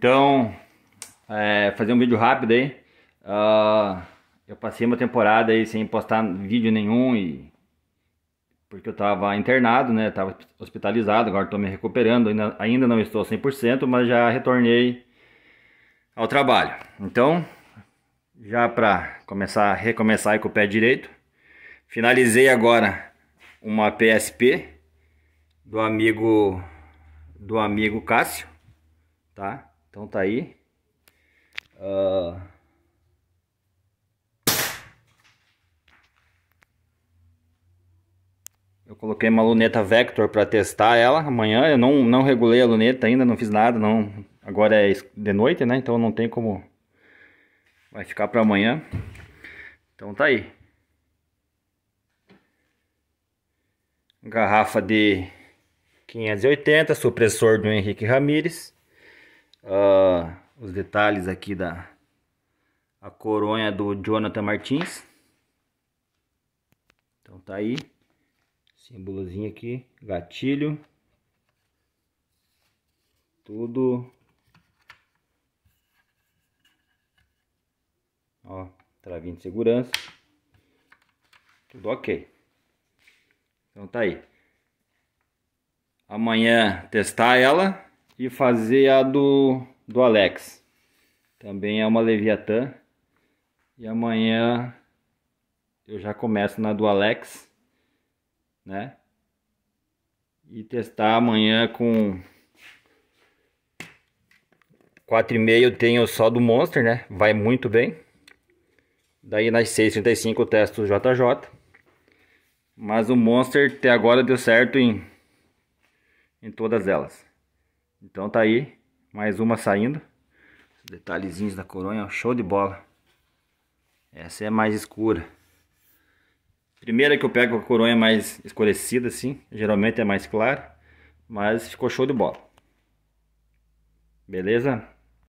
Então, é, fazer um vídeo rápido aí. Uh, eu passei uma temporada aí sem postar vídeo nenhum e porque eu estava internado, né? Tava hospitalizado, agora estou me recuperando, ainda, ainda não estou 100%, mas já retornei ao trabalho. Então, já para começar, recomeçar com o pé direito, finalizei agora uma PSP do amigo do amigo Cássio, tá? Então tá aí. Uh... Eu coloquei uma luneta Vector para testar ela amanhã. Eu não, não regulei a luneta ainda, não fiz nada. Não... Agora é de noite, né? Então não tem como... Vai ficar para amanhã. Então tá aí. Garrafa de 580, supressor do Henrique Ramires uh, os detalhes aqui da a coronha do Jonathan Martins. Então tá aí, símbolozinho aqui, gatilho, tudo, ó, travinha de segurança, tudo ok. Então tá aí. Amanhã testar ela e fazer a do, do Alex. Também é uma Leviatã. E amanhã eu já começo na do Alex, né? E testar amanhã com 4,5 eu tenho só do Monster, né? Vai muito bem. Daí nas 6,35 eu testo o JJ. Mas o Monster até agora deu certo em, em todas elas. Então tá aí, mais uma saindo. Detalhezinhos da coronha, show de bola. Essa é mais escura. Primeira que eu pego a coronha mais escurecida assim, geralmente é mais clara, mas ficou show de bola. Beleza?